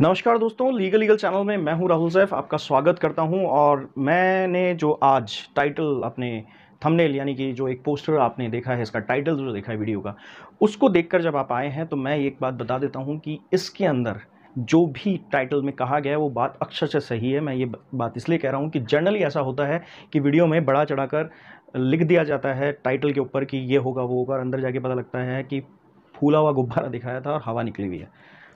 नमस्कार दोस्तों legal legal channel में मैं हूं राहुल सैफ आपका स्वागत करता हूं और मैंने जो आज टाइटल अपने थंबनेल यानी कि जो एक पोस्टर आपने देखा है इसका टाइटल जो देखा है वीडियो का उसको देखकर जब आप आए हैं तो मैं एक बात बता देता हूं कि इसके अंदर जो भी टाइटल में कहा गया है वो बात अक्षर से सही है मैं ये बात इसलिए कह रहा हूँ कि जनरली ऐसा होता है कि वीडियो में बड़ा चढ़ा लिख दिया जाता है टाइटल के ऊपर कि ये होगा वो होगा अंदर जाके पता लगता है कि फूला हुआ गुब्बारा दिखाया था और हवा निकली हुई है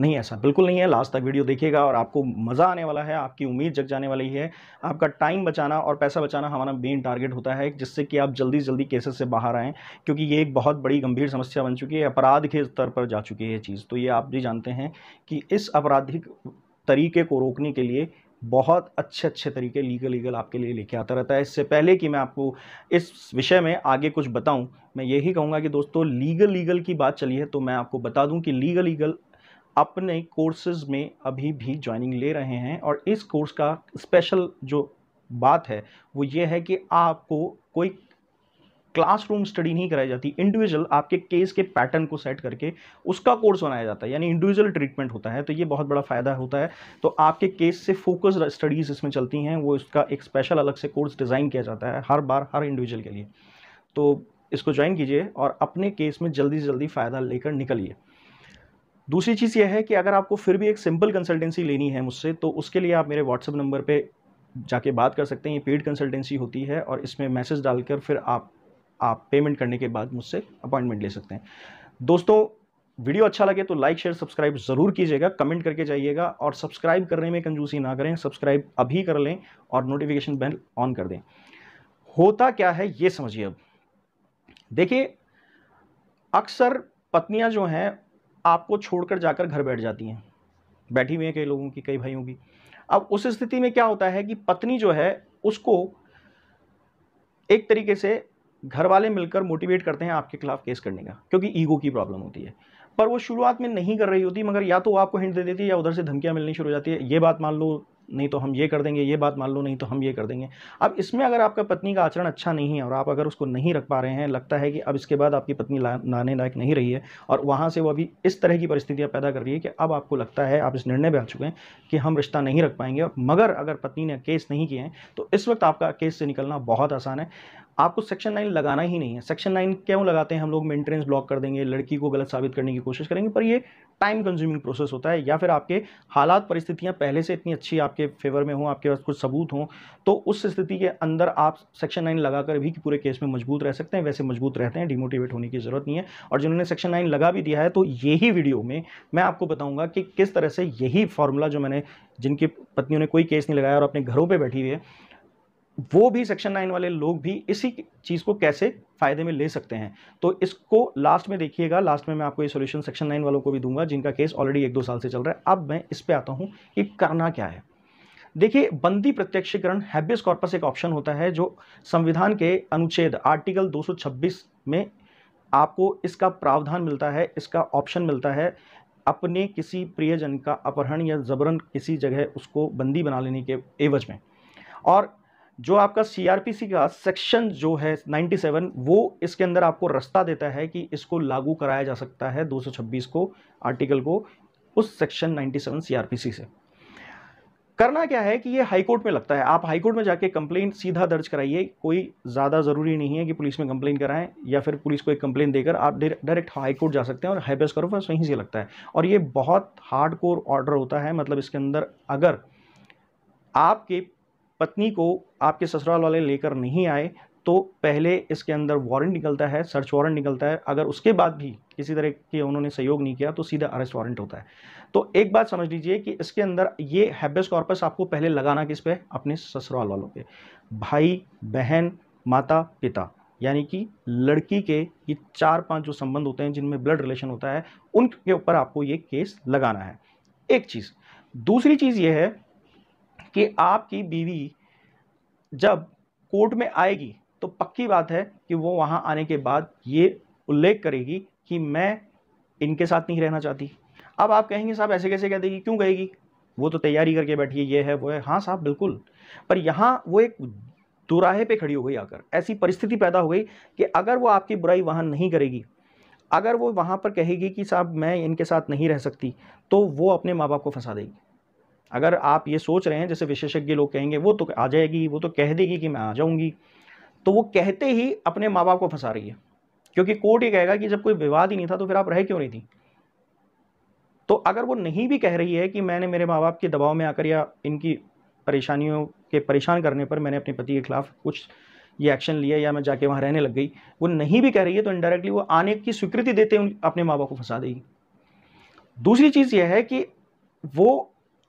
नहीं ऐसा बिल्कुल नहीं है लास्ट तक वीडियो देखिएगा और आपको मज़ा आने वाला है आपकी उम्मीद जग जाने वाली है आपका टाइम बचाना और पैसा बचाना हमारा मेन टारगेट होता है जिससे कि आप जल्दी जल्दी केसेस से बाहर आएँ क्योंकि ये एक बहुत बड़ी गंभीर समस्या बन चुकी है अपराध के स्तर पर जा चुकी है ये चीज़ तो ये आप भी जानते हैं कि इस आपराधिक तरीके को रोकने के लिए बहुत अच्छे अच्छे तरीके लीगल लीगल आपके लिए लेके आता रहता है इससे पहले कि मैं आपको इस विषय में आगे कुछ बताऊं मैं यही कहूंगा कि दोस्तों लीगल लीगल की बात चली है तो मैं आपको बता दूं कि लीगल लीगल अपने कोर्सेज में अभी भी ज्वाइनिंग ले रहे हैं और इस कोर्स का स्पेशल जो बात है वो ये है कि आपको कोई क्लासरूम स्टडी नहीं कराई जाती इंडिविजुअल आपके केस के पैटर्न को सेट करके उसका कोर्स बनाया जाता है यानी इंडिविजुअल ट्रीटमेंट होता है तो ये बहुत बड़ा फ़ायदा होता है तो आपके केस से फोकस स्टडीज़ इसमें चलती हैं वो इसका एक स्पेशल अलग से कोर्स डिज़ाइन किया जाता है हर बार हर इंडिविजुअल के लिए तो इसको ज्वाइन कीजिए और अपने केस में जल्दी से जल्दी फ़ायदा लेकर निकलिए दूसरी चीज़ यह है कि अगर आपको फिर भी एक सिंपल कंसल्टेंसी लेनी है मुझसे तो उसके लिए आप मेरे व्हाट्सअप नंबर पर जाके बात कर सकते हैं ये पेड कंसल्टेंसी होती है और इसमें मैसेज डालकर फिर आप आप पेमेंट करने के बाद मुझसे अपॉइंटमेंट ले सकते हैं दोस्तों वीडियो अच्छा लगे तो लाइक शेयर सब्सक्राइब ज़रूर कीजिएगा कमेंट करके जाइएगा और सब्सक्राइब करने में कंजूसी ना करें सब्सक्राइब अभी कर लें और नोटिफिकेशन बेल ऑन कर दें होता क्या है ये समझिए अब देखिए अक्सर पत्नियां जो हैं आपको छोड़कर जाकर घर बैठ जाती हैं बैठी हुई हैं कई लोगों की कई भाइयों की अब उस स्थिति में क्या होता है कि पत्नी जो है उसको एक तरीके से घर वाले मिलकर मोटिवेट करते हैं आपके खिलाफ केस करने का क्योंकि ईगो की प्रॉब्लम होती है पर वो शुरुआत में नहीं कर रही होती मगर या तो आपको हिंट दे देती है या उधर से धमकियाँ मिलनी शुरू हो जाती है ये बात मान लो नहीं तो हम ये कर देंगे ये बात मान लो नहीं तो हम ये कर देंगे अब इसमें अगर आपका पत्नी का आचरण अच्छा नहीं है और आप अगर उसको नहीं रख पा रहे हैं लगता है कि अब इसके बाद आपकी पत्नी लाने लायक नहीं रही है और वहाँ से वो अभी इस तरह की परिस्थितियाँ पैदा कर रही है कि अब आपको लगता है आप इस निर्णय पर आ चुके हैं कि हम रिश्ता नहीं रख पाएंगे मगर अगर पत्नी ने केस नहीं किए हैं तो इस वक्त आपका केस से निकलना बहुत आसान है आपको सेक्शन नाइन लगाना ही नहीं है सेक्शन नाइन क्यों लगाते हैं हम लोग मेंटेनेंस ब्लॉक कर देंगे लड़की को गलत साबित करने की कोशिश करेंगे पर ये टाइम कंज्यूमिंग प्रोसेस होता है या फिर आपके हालात परिस्थितियाँ पहले से इतनी अच्छी आपके फेवर में हों आपके पास कुछ सबूत हों तो उस स्थिति के अंदर आप सेक्शन नाइन लगाकर भी पूरे केस में मजबूत रह सकते हैं वैसे मजबूत रहते हैं डिमोटिवेट होने की ज़रूरत नहीं है और जिन्होंने सेक्शन नाइन लगा भी दिया है तो यही वीडियो में मैं आपको बताऊँगा कि किस तरह से यही फार्मूला जो मैंने जिनकी पत्नियों ने कोई केस नहीं लगाया और अपने घरों पर बैठी हुई है वो भी सेक्शन नाइन वाले लोग भी इसी चीज़ को कैसे फ़ायदे में ले सकते हैं तो इसको लास्ट में देखिएगा लास्ट में मैं आपको ये सोल्यूशन सेक्शन नाइन वालों को भी दूंगा जिनका केस ऑलरेडी एक दो साल से चल रहा है अब मैं इस पर आता हूँ कि करना क्या है देखिए बंदी प्रत्यक्षीकरण हैबियस कॉर्पस एक ऑप्शन होता है जो संविधान के अनुच्छेद आर्टिकल 226 में आपको इसका प्रावधान मिलता है इसका ऑप्शन मिलता है अपने किसी प्रियजन का अपहरण या जबरन किसी जगह उसको बंदी बना लेने के एवज में और जो आपका सीआरपीसी का सेक्शन जो है 97 वो इसके अंदर आपको रास्ता देता है कि इसको लागू कराया जा सकता है 226 को आर्टिकल को उस सेक्शन 97 सीआरपीसी से करना क्या है कि ये हाई कोर्ट में लगता है आप हाई कोर्ट में जाके कंप्लेंट सीधा दर्ज कराइए कोई ज़्यादा ज़रूरी नहीं है कि पुलिस में कंप्लेन कराएं या फिर पुलिस को एक कंप्लेन देकर आप डायरेक्ट हाई कोर्ट जा सकते हैं और हाईबेस करो बस वहीं से लगता है और ये बहुत हार्ड कोर ऑर्डर होता है मतलब इसके अंदर अगर आपके पत्नी को आपके ससुराल वाले लेकर नहीं आए तो पहले इसके अंदर वारंट निकलता है सर्च वारंट निकलता है अगर उसके बाद भी किसी तरह के उन्होंने सहयोग नहीं किया तो सीधा अरेस्ट वारंट होता है तो एक बात समझ लीजिए कि इसके अंदर ये हैबियस कॉर्पस आपको पहले लगाना किस पे अपने ससुराल वालों पे भाई बहन माता पिता यानी कि लड़की के ये चार पांच जो संबंध होते हैं जिनमें ब्लड रिलेशन होता है उनके ऊपर आपको ये केस लगाना है एक चीज़ दूसरी चीज़ ये है कि आपकी बीवी जब कोर्ट में आएगी तो पक्की बात है कि वो वहाँ आने के बाद ये उल्लेख करेगी कि मैं इनके साथ नहीं रहना चाहती अब आप कहेंगे साहब ऐसे कैसे कह देगी क्यों कहेगी वो तो तैयारी करके बैठी है ये है वो है हाँ साहब बिल्कुल पर यहाँ वो एक दुराहे पे खड़ी हो गई आकर ऐसी परिस्थिति पैदा हो गई कि अगर वो आपकी बुराई वहाँ नहीं करेगी अगर वो वहाँ पर कहेगी कि साहब मैं इनके साथ नहीं रह सकती तो वो अपने माँ बाप को फंसा देगी अगर आप ये सोच रहे हैं जैसे विशेषज्ञ लोग कहेंगे वो तो आ जाएगी वो तो कह देगी कि मैं आ जाऊँगी तो वो कहते ही अपने माँ बाप को फंसा रही है क्योंकि कोर्ट ये कहेगा कि जब कोई विवाद ही नहीं था तो फिर आप रह क्यों नहीं थी तो अगर वो नहीं भी कह रही है कि मैंने मेरे माँ बाप के दबाव में आकर या इनकी परेशानियों के परेशान करने पर मैंने अपने पति के खिलाफ कुछ ये एक्शन लिया या मैं जाके वहाँ रहने लग गई वो नहीं भी कह रही है तो इनडायरेक्टली वो आने की स्वीकृति देते अपने माँ बाप को फंसा देगी दूसरी चीज़ यह है कि वो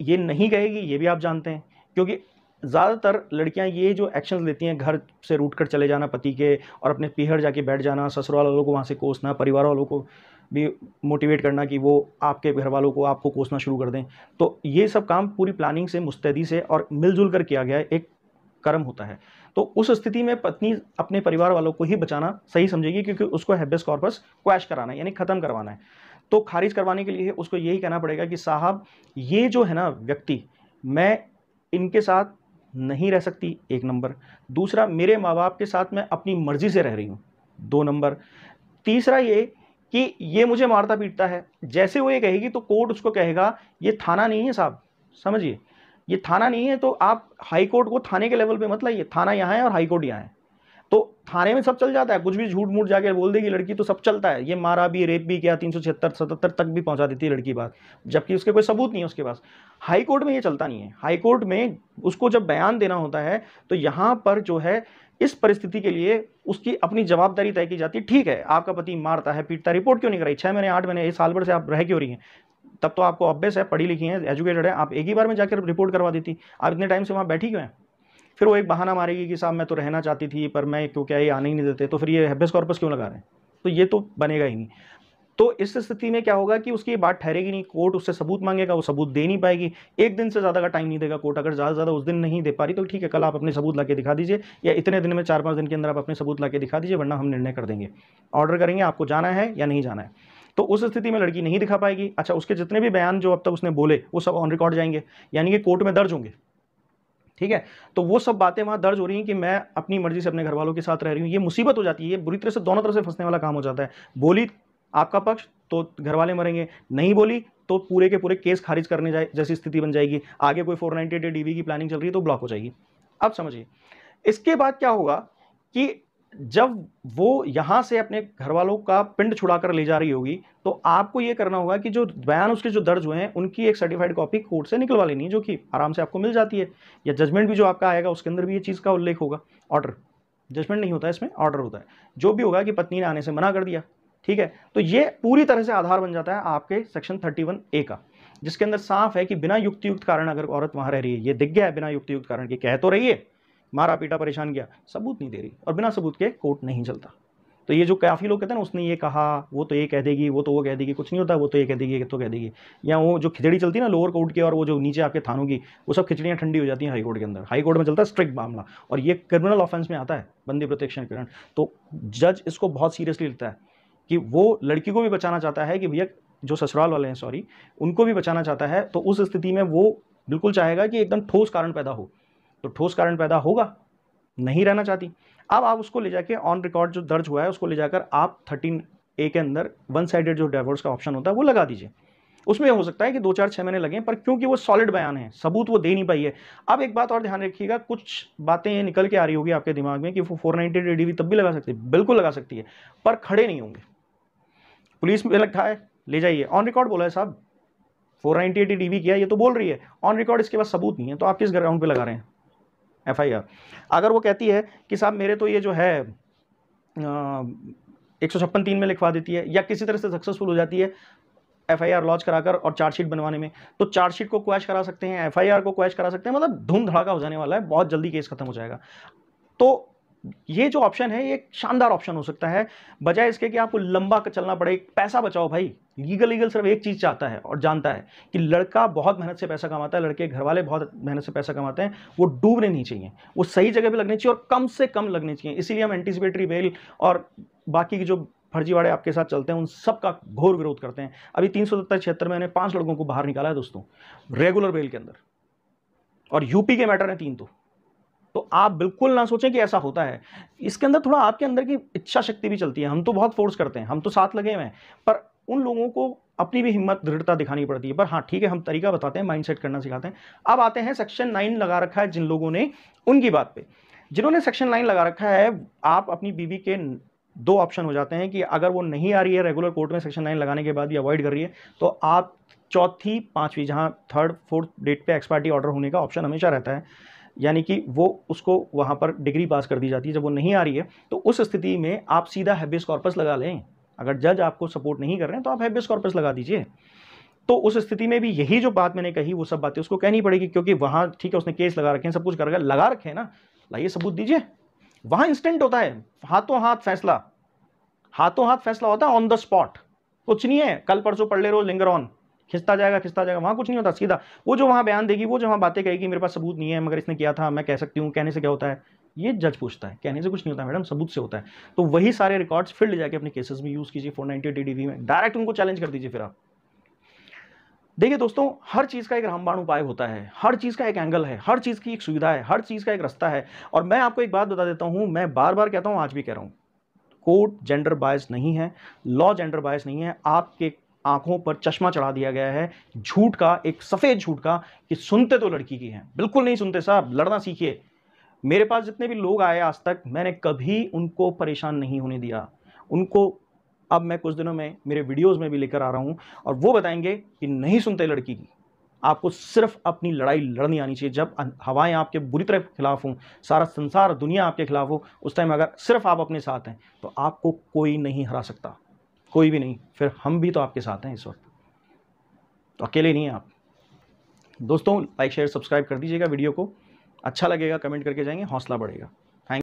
ये नहीं कहेगी ये भी आप जानते हैं क्योंकि ज़्यादातर लड़कियां ये जो एक्शंस लेती हैं घर से रूट कर चले जाना पति के और अपने पीहर जाके बैठ जाना ससुराल वालों को वहाँ से कोसना परिवार वालों को भी मोटिवेट करना कि वो आपके घर वालों को आपको कोसना शुरू कर दें तो ये सब काम पूरी प्लानिंग से मुस्तैदी से और मिलजुल कर किया गया एक कर्म होता है तो उस स्थिति में पत्नी अपने परिवार वालों को ही बचाना सही समझेगी क्योंकि उसको हैबियस कॉर्पस क्वैश कराना है यानी ख़त्म करवाना है तो खारिज करवाने के लिए उसको यही कहना पड़ेगा कि साहब ये जो है ना व्यक्ति मैं इनके साथ नहीं रह सकती एक नंबर दूसरा मेरे माँ बाप के साथ मैं अपनी मर्ज़ी से रह रही हूँ दो नंबर तीसरा ये कि ये मुझे मारता पीटता है जैसे वो ये कहेगी तो कोर्ट उसको कहेगा ये थाना नहीं है साहब समझिए ये थाना नहीं है तो आप हाई कोर्ट को थाने के लेवल पे मत लाइए थाना यहाँ है और हाई कोर्ट यहाँ है तो थाने में सब चल जाता है कुछ भी झूठ मूठ जाके बोल देगी लड़की तो सब चलता है ये मारा भी रेप भी किया तीन सौ छिहत्तर सतहत्तर तक भी पहुंचा देती है लड़की बात जबकि उसके कोई सबूत नहीं है उसके पास हाई कोर्ट में ये चलता नहीं है हाई कोर्ट में उसको जब बयान देना होता है तो यहाँ पर जो है इस परिस्थिति के लिए उसकी अपनी जवाबदारी तय की जाती है ठीक है आपका पति मारता है पीटता रिपोर्ट क्यों नहीं कराई छः महीने आठ महीने एक साल भर से आप रह क्यों रही हैं तब तो आपको अभ्यस है पढ़ी लिखी है एजुकेटेड है आप एक ही बार में जाकर रिपोर्ट करवा देती आप इतने टाइम से वहाँ बैठी क्यों हैं फिर वो एक बहाना मारेगी कि साहब मैं तो रहना चाहती थी पर मैं क्यों तो क्या ये आने ही नहीं देते तो फिर ये हैबियस कॉर्पस क्यों लगा रहे हैं तो ये तो बनेगा ही नहीं तो इस स्थिति में क्या होगा कि उसकी बात ठहरेगी नहीं कोर्ट उससे सबूत मांगेगा वो सबूत दे नहीं पाएगी एक दिन से ज़्यादा का टाइम नहीं देगा कोर्ट अगर ज़्यादा ज़्यादा उस दिन नहीं दे पा रही तो ठीक है कल आप अपने सबूत ला के दिखा दीजिए या इतने दिन में चार पाँच दिन के अंदर आप अपने सबूत ला के दिखा दीजिए वरना हम निर्णय कर देंगे ऑर्डर करेंगे आपको जाना है या नहीं जाना है तो उस स्थिति में लड़की नहीं दिखा पाएगी अच्छा उसके जितने भी बयान जो अब तक उसने बोले वो सब ऑन रिकॉर्ड जाएंगे यानी कि कोर्ट में दर्ज होंगे ठीक है तो वो सब बातें वहां दर्ज हो रही हैं कि मैं अपनी मर्जी से अपने घर वालों के साथ रह रही हूँ ये मुसीबत हो जाती है ये बुरी तरह से दोनों तरफ से फंसने वाला काम हो जाता है बोली आपका पक्ष तो घर वाले मरेंगे नहीं बोली तो पूरे के पूरे केस खारिज करने जाए जैसी स्थिति बन जाएगी आगे कोई फोर नाइन्टी एट की प्लानिंग चल रही है तो ब्लॉक हो जाएगी अब समझिए इसके बाद क्या होगा कि जब वो यहाँ से अपने घर वालों का पिंड छुड़ा कर ले जा रही होगी तो आपको ये करना होगा कि जो बयान उसके जो दर्ज हुए हैं उनकी एक सर्टिफाइड कॉपी कोर्ट से निकलवा लेनी है जो कि आराम से आपको मिल जाती है या जजमेंट भी जो आपका आएगा उसके अंदर भी ये चीज़ का उल्लेख होगा ऑर्डर जजमेंट नहीं होता है इसमें ऑर्डर होता है जो भी होगा कि पत्नी ने आने से मना कर दिया ठीक है तो ये पूरी तरह से आधार बन जाता है आपके सेक्शन थर्टी वन ए का जिसके अंदर साफ है कि बिना युक्तियुक्त कारण अगर औरत वहाँ रह रही है ये दिख गया है बिना युक्तियुक्त कारण की कह तो रही है मारा पीटा परेशान किया सबूत नहीं दे रही और बिना सबूत के कोर्ट नहीं चलता तो ये जो काफ़ी लोग कहते हैं ना उसने ये कहा वो तो ये कह देगी वो तो वो कह देगी कुछ नहीं होता वो तो ये कह देगी ये तो कह देगी या वो जो खिचड़ी चलती है ना लोअर कोर्ट की और वो जो नीचे आपके थानों की वो सब खिचड़ियाँ ठंडी हो जाती हैं हाई कोर्ट के अंदर हाई कोर्ट में चलता है स्ट्रिक्ट मामला और ये क्रिमिनल ऑफेंस में आता है बंदी प्रत्यक्षण किरण तो जज इसको बहुत सीरियसली लेता है कि वो लड़की को भी बचाना चाहता है कि भैया जो ससुराल वाले हैं सॉरी उनको भी बचाना चाहता है तो उस स्थिति में वो बिल्कुल चाहेगा कि एकदम ठोस कारण पैदा हो तो ठोस कारण पैदा होगा नहीं रहना चाहती अब आप उसको ले जाके ऑन रिकॉर्ड जो दर्ज हुआ है उसको ले जाकर आप थर्टीन ए के अंदर वन साइडेड जो डाइवोर्स का ऑप्शन होता है वो लगा दीजिए उसमें हो सकता है कि दो चार छः महीने लगे पर क्योंकि वो सॉलिड बयान है सबूत वो दे नहीं पाई है अब एक बात और ध्यान रखिएगा कुछ बातें ये निकल के आ रही होगी आपके दिमाग में कि वो फोर नाइनटी तब भी लगा सकती है बिल्कुल लगा सकती है पर खड़े नहीं होंगे पुलिस में रखा है ले जाइए ऑन रिकॉर्ड बोला है साहब फोर नाइनटी किया ये तो बोल रही है ऑन रिकॉर्ड इसके बाद सबूत नहीं है तो आप किस ग्राउंड पर लगा रहे हैं एफआईआर अगर वो कहती है कि साहब मेरे तो ये जो है एक सौ छप्पन तीन में लिखवा देती है या किसी तरह से सक्सेसफुल हो जाती है एफ आई आर लॉन्च कराकर और चार्जशीट बनवाने में तो चार्जशीट को क्वैश करा सकते हैं एफ आई आर को क्वैश करा सकते हैं मतलब धूम धड़ाका हो जाने वाला है बहुत जल्दी केस खत्म हो जाएगा तो ये जो ऑप्शन है ये एक शानदार ऑप्शन हो सकता है बजाय इसके कि आपको लंबा चलना पड़े पैसा बचाओ भाई लीगल लीगल सिर्फ एक चीज़ चाहता है और जानता है कि लड़का बहुत मेहनत से पैसा कमाता है लड़के घर वाले बहुत मेहनत से पैसा कमाते हैं वो डूबने नहीं चाहिए वो सही जगह पर लगने चाहिए और कम से कम लगने चाहिए इसीलिए हम एंटीसिपेटरी बेल और बाकी की जो फर्जीवाड़े आपके साथ चलते हैं उन सब का घोर विरोध करते हैं अभी तीन सौ सत्तर में पांच पाँच लड़कों को बाहर निकाला है दोस्तों रेगुलर बेल के अंदर और यूपी के मैटर हैं तीन तो तो आप बिल्कुल ना सोचें कि ऐसा होता है इसके अंदर थोड़ा आपके अंदर की इच्छा शक्ति भी चलती है हम तो बहुत फोर्स करते हैं हम तो साथ लगे हुए हैं पर उन लोगों को अपनी भी हिम्मत दृढ़ता दिखानी पड़ती है पर हाँ ठीक है हम तरीका बताते हैं माइंड करना सिखाते हैं अब आते हैं सेक्शन नाइन लगा रखा है जिन लोगों ने उनकी बात पर जिन्होंने सेक्शन नाइन लगा रखा है आप अपनी बीवी के दो ऑप्शन हो जाते हैं कि अगर वो नहीं आ रही है रेगुलर कोर्ट में सेक्शन नाइन लगाने के बाद भी अवॉइड कर रही है तो आप चौथी पाँचवीं जहाँ थर्ड फोर्थ डेट पे एक्सपायरी ऑर्डर होने का ऑप्शन हमेशा रहता है यानी कि वो उसको वहाँ पर डिग्री पास कर दी जाती है जब वो नहीं आ रही है तो उस स्थिति में आप सीधा हैबियस कॉर्पस लगा लें अगर जज आपको सपोर्ट नहीं कर रहे हैं तो आप हैबियस कॉर्पस लगा दीजिए तो उस स्थिति में भी यही जो बात मैंने कही वो सब बातें उसको कहनी पड़ेगी क्योंकि वहाँ ठीक है उसने केस लगा रखे हैं सब कुछ कर रखा लगा रखे हैं ना लाइए सबूत दीजिए वहाँ इंस्टेंट होता है हाथों हाथ फैसला हाथों हाथ फैसला होता है ऑन द स्पॉट कुछ नहीं है कल परसों पढ़ ले रो लिंगर ऑन खिंचता जाएगा खिंचता जाएगा वहाँ कुछ नहीं होता सीधा वो जो वहाँ बयान देगी वो जो वहाँ बातें कहेगी मेरे पास सबूत नहीं है मगर इसने किया था मैं कह सकती हूँ कहने से क्या होता है ये जज पूछता है कहने से कुछ नहीं होता मैडम सबूत से होता है तो वही सारे रिकॉर्ड्स फिल्ड जाके अपने केसेस में यूज़ कीजिए फोर नाइनटी में डायरेक्ट उनको चैलेंज कर दीजिए फिर आप देखिए दोस्तों हर चीज़ का एक रामबाण उपाय होता है हर चीज़ का एक एंगल है हर चीज़ की एक सुविधा है हर चीज़ का एक रास्ता है और मैं आपको एक बात बता देता हूँ मैं बार बार कहता हूँ आज भी कह रहा हूँ कोर्ट जेंडर बायस नहीं है लॉ जेंडर बायस नहीं है आपके आंखों पर चश्मा चढ़ा दिया गया है झूठ का एक सफ़ेद झूठ का कि सुनते तो लड़की की हैं बिल्कुल नहीं सुनते साहब लड़ना सीखिए मेरे पास जितने भी लोग आए आज तक मैंने कभी उनको परेशान नहीं होने दिया उनको अब मैं कुछ दिनों में मेरे वीडियोस में भी लेकर आ रहा हूँ और वो बताएंगे कि नहीं सुनते लड़की की आपको सिर्फ अपनी लड़ाई लड़नी आनी चाहिए जब हवाएं आपके बुरी तरह खिलाफ हों सारा संसार दुनिया आपके खिलाफ हो उस टाइम अगर सिर्फ आप अपने साथ हैं तो आपको कोई नहीं हरा सकता कोई भी नहीं फिर हम भी तो आपके साथ हैं इस वक्त तो अकेले नहीं हैं आप दोस्तों लाइक शेयर सब्सक्राइब कर दीजिएगा वीडियो को अच्छा लगेगा कमेंट करके जाएंगे हौसला बढ़ेगा